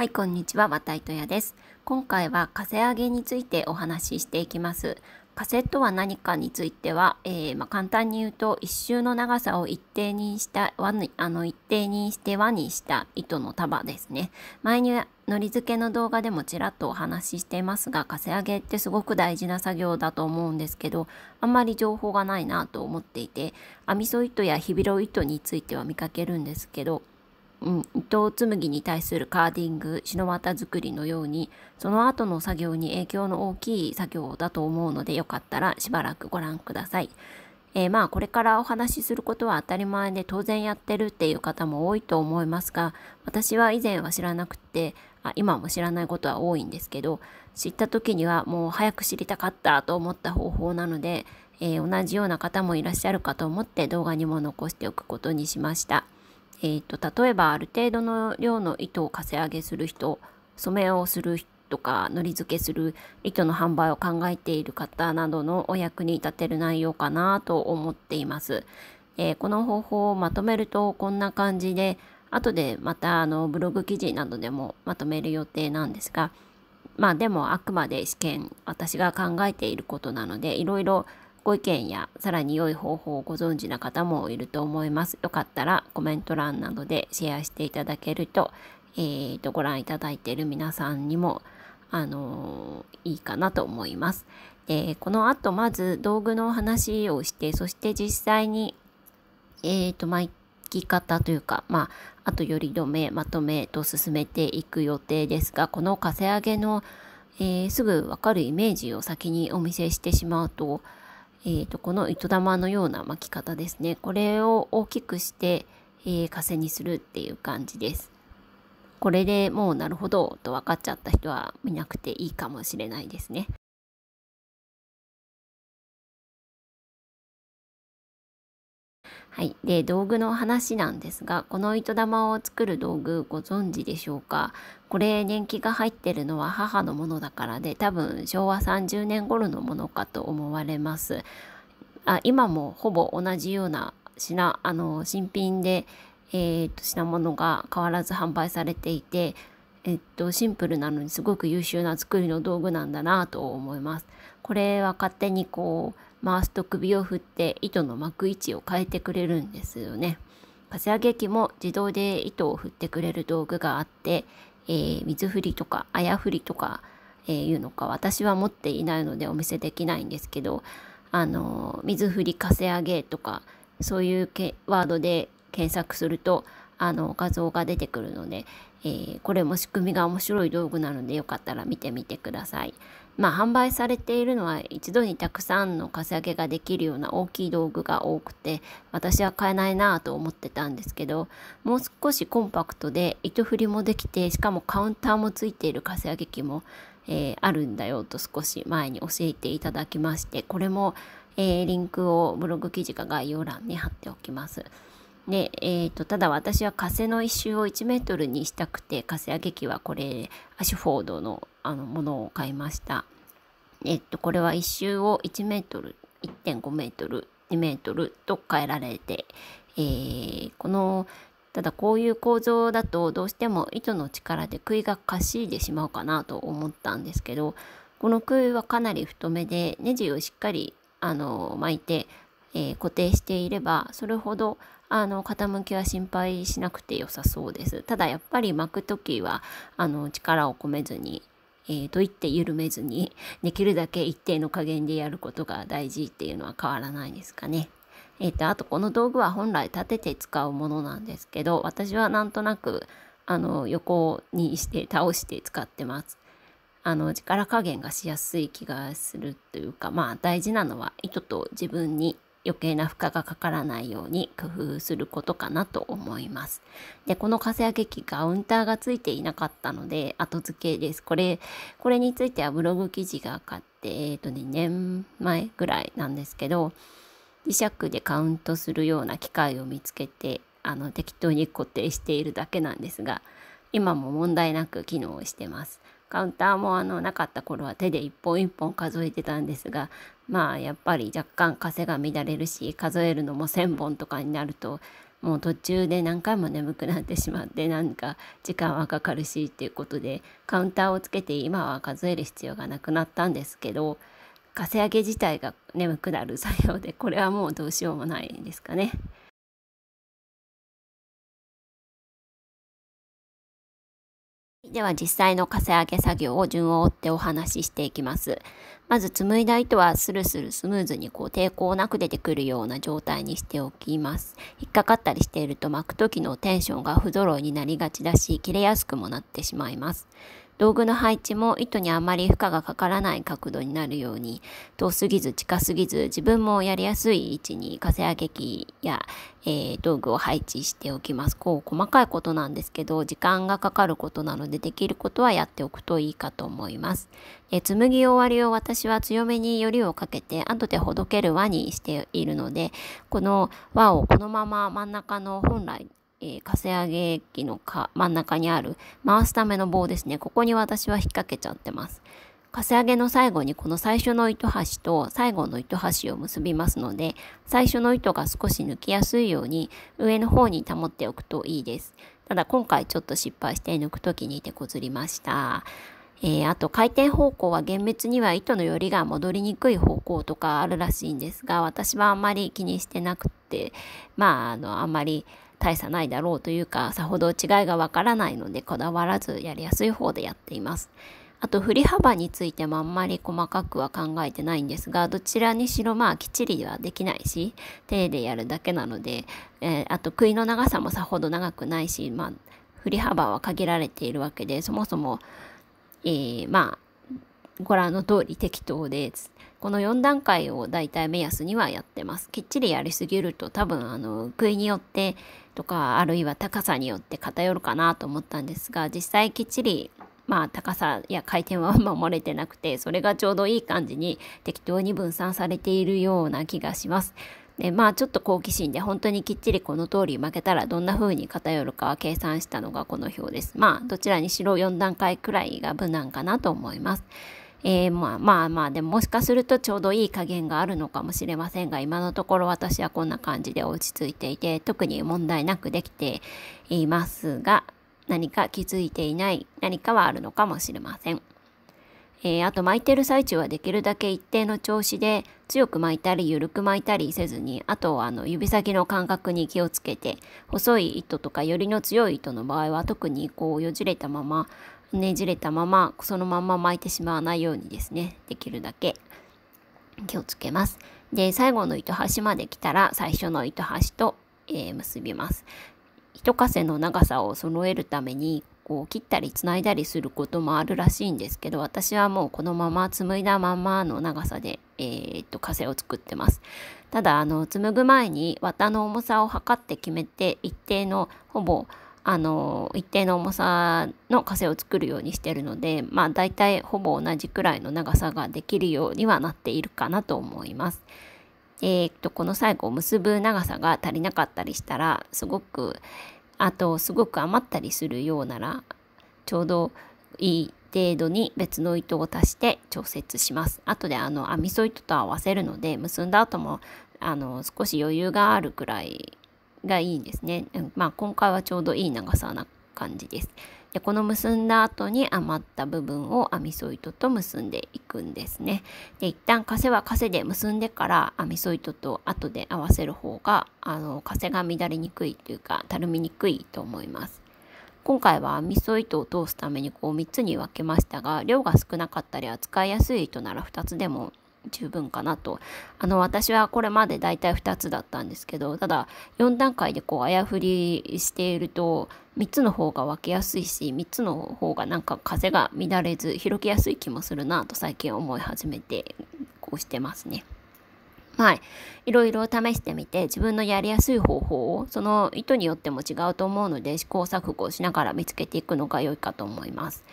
はい、こんにちは。和たいとです。今回はカ上げについてお話ししていきます。カセとは何かについては、えー、まあ、簡単に言うと、1周の長さを一定にした輪に、あの一定にして輪にした糸の束ですね。前にのり付けの動画でもちらっとお話ししていますが、カセ上げってすごく大事な作業だと思うんですけど、あんまり情報がないなと思っていて、アミソ糸やヒビロ糸については見かけるんですけど、うん、糸紡ぎに対するカーディング篠綿作りのようにその後の作業に影響の大きい作業だと思うのでよかったらしばらくご覧ください。えー、まあこれからお話しすることは当たり前で当然やってるっていう方も多いと思いますが私は以前は知らなくてあ今も知らないことは多いんですけど知った時にはもう早く知りたかったと思った方法なので、えー、同じような方もいらっしゃるかと思って動画にも残しておくことにしました。えーと、例えばある程度の量の糸をかせ上げする人染めをする人とかのり付けする糸の販売を考えている方などのお役に立てる内容かなと思っています。えー、この方法をまとめるとこんな感じで後でまたあのブログ記事などでもまとめる予定なんですがまあでもあくまで試験私が考えていることなのでいろいろご意見やさらに良い方法をご存知な方もいると思います。よかったらコメント欄などでシェアしていただけると、えー、とご覧いただいている皆さんにもあのー、いいかなと思います。でこの後まず道具の話をしてそして実際に、えーと、巻き方というか、まあ、あとより止めまとめと進めていく予定ですがこのかせ上げの、えー、すぐわかるイメージを先にお見せしてしまうとえーと、この糸玉のような巻き方ですねこれを大きくして、えー、風にするっていう感じですこれでもうなるほどと分かっちゃった人は見なくていいかもしれないですねはい。で、道具の話なんですが、この糸玉を作る道具ご存知でしょうかこれ、年季が入ってるのは母のものだからで、多分昭和30年頃のものかと思われます。あ今もほぼ同じような品、あの、新品で、えー、っと、品物が変わらず販売されていて、えっと、シンプルなのにすごく優秀な作りの道具なんだなと思います。これは勝手にこう、回すと首を振って糸の巻く位置を変えてくれるんですよね。かせあげ機も自動で糸を振ってくれる道具があって、えー、水振りとかあや振りとか、えー、いうのか私は持っていないのでお見せできないんですけど、あのー、水振りかせあげとかそういうけワードで検索するとあの画像が出てくるので、えー、これも仕組みが面白い道具なのでよかったら見てみてください。まあ、販売されているのは一度にたくさんのかさ上げができるような大きい道具が多くて私は買えないなぁと思ってたんですけどもう少しコンパクトで糸振りもできてしかもカウンターもついているかさ上げ機も、えー、あるんだよと少し前に教えていただきましてこれも、えー、リンクをブログ記事か概要欄に貼っておきます。で、えーと、ただ私は風の一周を1メートルにしたくて風揚げ機はこれアシュフォードのあのものを買いました。えっと、これは一周を1メートル、1.5メートル、2メートルと変えられて、えー、この、ただこういう構造だとどうしても糸の力で杭がかしいでしまうかなと思ったんですけど、この杭はかなり太めでネジをしっかりあの巻いて、えー、固定していればそれほどあの傾きは心配しなくて良さそうですただやっぱり巻く時はあの力を込めずにえー、と言って緩めずにできるだけ一定の加減でやることが大事っていうのは変わらないですかね。えーと、とあとこの道具は本来立てて使うものなんですけど私はなんとなくあの横にして倒して使ってます。あの力加減がしやすい気がするというかまあ大事なのは糸と自分に余計な負荷がかからないように工夫することかなと思います。で、このかせ上げ機カウンターがついていなかったので後付けです。これ、これについてはブログ記事が買って、えっ、ー、と2年前ぐらいなんですけど、磁石でカウントするような機械を見つけて、あの適当に固定しているだけなんですが、今も問題なく機能してます。カウンターもあのなかった頃は手で一本一本数えてたんですがまあやっぱり若干風が乱れるし数えるのも1,000本とかになるともう途中で何回も眠くなってしまってなんか時間はかかるしっていうことでカウンターをつけて今は数える必要がなくなったんですけどかせ上げ自体が眠くなる作用でこれはもうどうしようもないですかね。では実際のかせ上げ作業を順を追ってお話ししていきます。まず紡いだ糸はスルスルスムーズにこう抵抗なく出てくるような状態にしておきます。引っかかったりしていると巻く時のテンションが不揃いになりがちだし切れやすくもなってしまいます。道具の配置も糸にあまり負荷がかからない角度になるように遠すぎず近すぎず自分もやりやすい位置に風上げ機や、えー、道具を配置しておきますこう細かいことなんですけど時間がかかることなのでできることはやっておくといいかと思いますえ紡ぎ終わりを私は強めによりをかけて後でほどける輪にしているのでこの輪をこのまま真ん中の本来えー、かせ上げ機のか真ん中にある回すための棒ですね。ここに私は引っ掛けちゃってます。かせ上げの最後にこの最初の糸端と最後の糸端を結びますので、最初の糸が少し抜きやすいように上の方に保っておくといいです。ただ今回ちょっと失敗して抜く時に手こずりました。えー、あと回転方向は厳密には糸の寄りが戻りにくい方向とかあるらしいんですが私はあんまり気にしてなくてまああのあんまり大差ないだろうというかさほど違いがわからないのでこだわらずやりやすい方でやっています。あと振り幅についてもあんまり細かくは考えてないんですがどちらにしろまあきっちりはできないし手でやるだけなので、えー、あと杭の長さもさほど長くないし、まあ、振り幅は限られているわけでそもそも、えー、まあご覧の通り適当です。この4段階をだいたい目安にはやってますきっちりやりすぎると多分あの杭によってとかあるいは高さによって偏るかなと思ったんですが実際きっちりまあ高さや回転は守れてなくてそれがちょうどいい感じに適当に分散されているような気がします。でまあちょっと好奇心で本当にきっちりこの通り負けたらどんな風に偏るか計算したのがこの表です。まあどちらにしろ4段階くらいが無難かなと思います。えー、まあまあまあでももしかするとちょうどいい加減があるのかもしれませんが今のところ私はこんな感じで落ち着いていて特に問題なくできていますが何か気づいていない何かはあるのかもしれません。えー、あと巻いてる最中はできるだけ一定の調子で強く巻いたり緩く巻いたりせずにあとはあの指先の感覚に気をつけて細い糸とかよりの強い糸の場合は特にこうよじれたままねじれたままそのまま巻いてしまわないようにですねできるだけ気をつけます。で最後の糸端まで来たら最初の糸端と、えー、結びます。一かせの長さを揃えるためにこう切ったりつないだりすることもあるらしいんですけど私はもうこのまま紡いだままの長さで、えー、っと枷を作ってますただあの紡ぐ前に綿の重さを測って決めて一定のほぼあの一定の重さの枷を作るようにしてるのでまあ大体ほぼ同じくらいの長さができるようにはなっているかなと思います。えー、っとこの最後結ぶ長さが足りなかったりしたらすごくあとすごく余ったりするようならちょうどいい程度に別の糸を足して調節します。後であの編み糸と合わせるので結んだ後もあの少し余裕があるくらいがいいですね、うん、まあ今回はちょうどいい長さな感じですでこの結んだ後に余った部分を編みそ糸と結んでいくんですねで一旦かせはかせで結んでから編みそ糸と後で合わせる方があのかせが乱れにくいというかたるみにくいと思います今回は編みそ糸を通すためにこう3つに分けましたが量が少なかったり扱いやすい糸なら2つでも十分かなとあの私はこれまでだいたい2つだったんですけどただ4段階でこうあやふりしていると3つの方が分けやすいし3つの方がなんか風が乱れず広げやすい気もするなと最近思い始めてこうしてますね。はい、いろいろ試してみて自分のやりやすい方法をその意図によっても違うと思うので試行錯誤しながら見つけていくのが良いかと思います。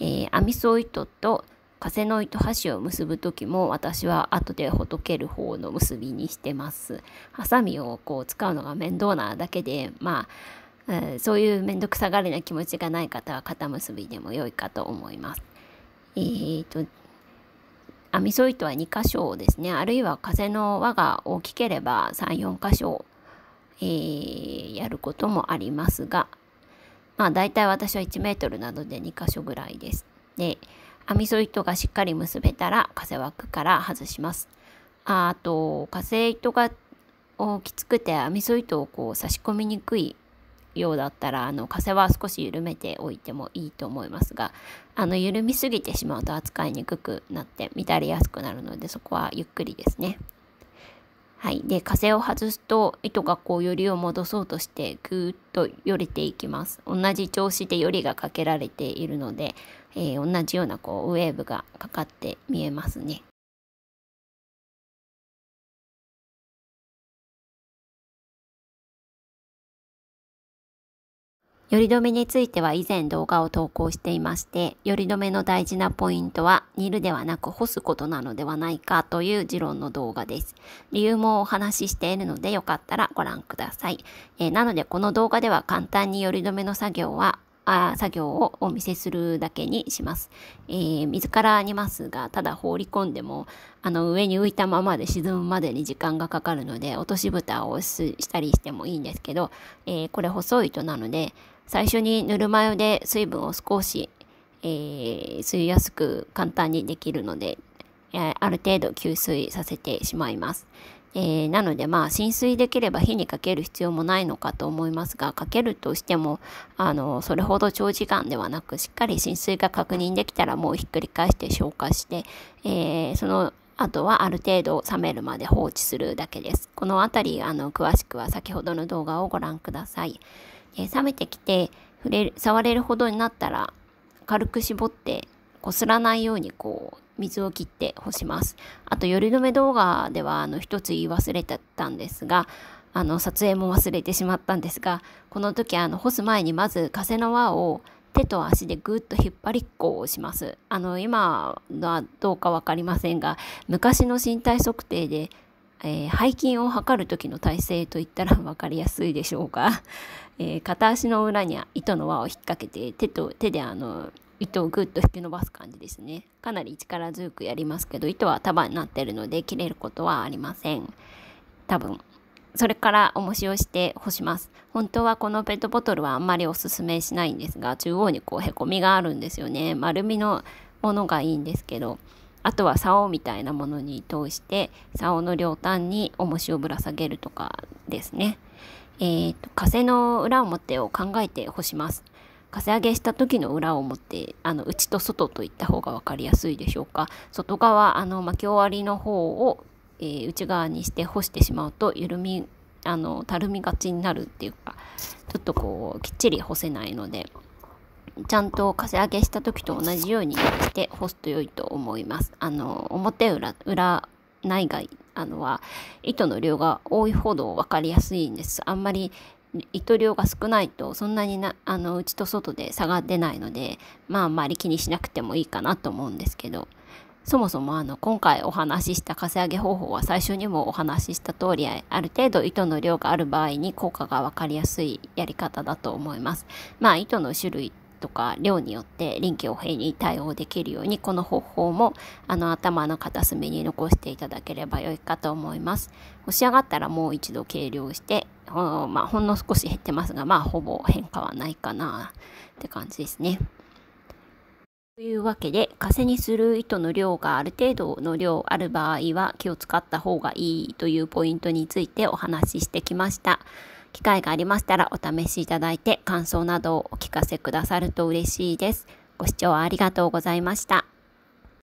えー、アミソトと風の糸端を結ぶ時も私は後でほどける方の結びにしてます。ハサミをこう使うのが面倒なだけでまあ、えー、そういう面倒くさがりな気持ちがない方は肩結びでも良いかと思います。えーと、と編み添い糸は2箇所ですねあるいは風の輪が大きければ34箇所、えー、やることもありますがまあ大体私は1メートルなどで2箇所ぐらいです。で編み添い糸がしっかり結べたら風枠から外します。あと風糸がきつくて編み添い糸をこう差し込みにくいようだったらあの風は少し緩めておいてもいいと思いますがあの緩みすぎてしまうと扱いにくくなって乱れやすくなるのでそこはゆっくりですね。はい、で風を外すと糸がこうよりを戻そうとしてぐーっとよれていきます同じ調子でよりがかけられているのでえー、同じようなこうウェーブがかかって見えますね。より止めについては以前動画を投稿していまして、より止めの大事なポイントは、煮るではなく干すことなのではないかという持論の動画です。理由もお話ししているので、よかったらご覧ください。えー、なので、この動画では簡単により止めの作業はあ作業をお見せするだけにします。えー、水から煮ますが、ただ放り込んでも、あの上に浮いたままで沈むまでに時間がかかるので、落とし蓋をしたりしてもいいんですけど、えー、これ細い糸なので、最初にぬるま湯で水分を少し、えー、吸いやすく簡単にできるので、えある程度吸水させてしまいます。えー、なのでまあ浸水できれば火にかける必要もないのかと思いますがかけるとしてもあのそれほど長時間ではなくしっかり浸水が確認できたらもうひっくり返して消化して、えー、そのあとはある程度冷めるまで放置するだけです。この辺りあの詳しくは先ほどの動画をご覧ください。え冷めてきて触れる触れるほどになったら軽く絞ってこすらないようにこう水を切って干します。あと、夜止め動画では、あの、一つ言い忘れてたんですが、あの、撮影も忘れてしまったんですが、この時、あの、干す前にまず、風の輪を手と足でぐっと引っ張りっこをします。あの、今はどうかわかりませんが、昔の身体測定で、えー、背筋を測る時の体勢といったら分 かりやすいでしょうか、えー、片足の裏に糸の輪を引っ掛けて手と手であの糸をぐっと引き伸ばす感じですねかなり力強くやりますけど糸は束になってるので切れることはありません多分それから重しをして干します本当はこのペットボトルはあんまりおすすめしないんですが中央にこうへこみがあるんですよね丸みのものがいいんですけどあとは竿みたいなものに通して竿の両端に重しをぶら下げるとかですねえっ、ー、と風の裏表を考えて干しますかせ上げした時の裏を持ってあの内と外といった方が分かりやすいでしょうか外側あの巻き終わりの方を、えー、内側にして干してしまうと緩みあのたるみがちになるっていうかちょっとこうきっちり干せないのでちゃんとかせ上げした時と同じようにして干すと良いと思います。あの表裏裏内外あのは糸の量が多いほど分かりやすいんです。あんまり糸量が少ないとそんなになあの内と外で差が出ないのでまああんまり気にしなくてもいいかなと思うんですけどそもそもあの今回お話ししたかせあげ方法は最初にもお話しした通りある程度糸の量がある場合に効果が分かりやすいやり方だと思います。まあ糸の種類とか量によって臨機応変に対応できるようにこの方法もあの頭の片隅に残していただければ良いかと思います。押し上がったらもう一度計量してほ,、まあ、ほんの少し減ってますがまあほぼ変化はないかなって感じですね。というわけで、風にする糸の量がある程度の量ある場合は気を使った方がいいというポイントについてお話ししてきました。機会がありましたらお試しいただいて感想などをお聞かせくださると嬉しいです。ご視聴ありがとうございました。